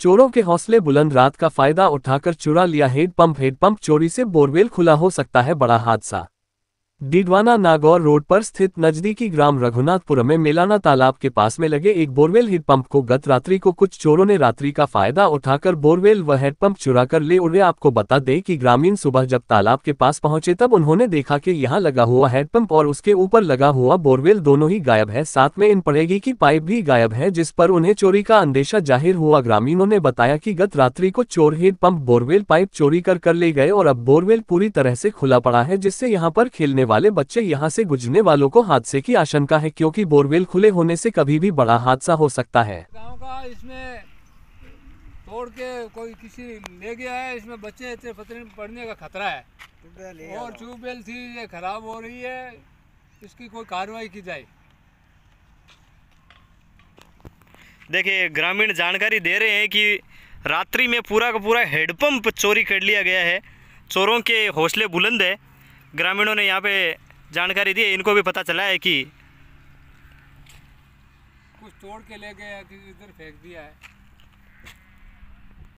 चोरों के हौसले बुलंद रात का फायदा उठाकर चुरा लिया हेड पंप हेड पंप चोरी से बोरवेल खुला हो सकता है बड़ा हादसा डीडवाना नागौर रोड पर स्थित नजदीकी ग्राम रघुनाथपुरम में मेलाना तालाब के पास में लगे एक बोरवेल हेड पंप को गत रात्रि को कुछ चोरों ने रात्रि का फायदा उठाकर बोरवेल व हेड पंप चुरा कर ले उड़े आपको बता दें कि ग्रामीण सुबह जब तालाब के पास पहुंचे तब उन्होंने देखा कि यहां लगा हुआ हेड पंप और उसके ऊपर लगा हुआ बोरवेल दोनों ही गायब है साथ में इन पड़ेगी की पाइप भी गायब है जिस पर उन्हें चोरी का अंदेशा जाहिर हुआ ग्रामीणों ने बताया की गत रात्रि को चोर हेड पंप बोरवेल पाइप चोरी कर ले गए और अब बोरवेल पूरी तरह से खुला पड़ा है जिससे यहाँ पर खेलने वाले बच्चे यहाँ से गुजरने वालों को हादसे की आशंका है क्योंकि बोरवेल खुले होने से कभी भी बड़ा हादसा हो सकता है गांव का इसमें तोड़ के कोई किसी ले गया है इसमें बच्चे इतने फतरे पड़ने का खतरा है और ट्यूबवेल थी ये खराब हो रही है इसकी कोई कार्रवाई की जाए देखिए ग्रामीण जानकारी दे रहे हैं कि रात्रि में पूरा का पूरा हेडपम्प चोरी कर लिया गया है चोरों के हौसले बुलंद है ग्रामीणों ने यहाँ पे जानकारी दी इनको भी पता चला है कि कुछ तोड़ के ले गया इधर फेंक दिया है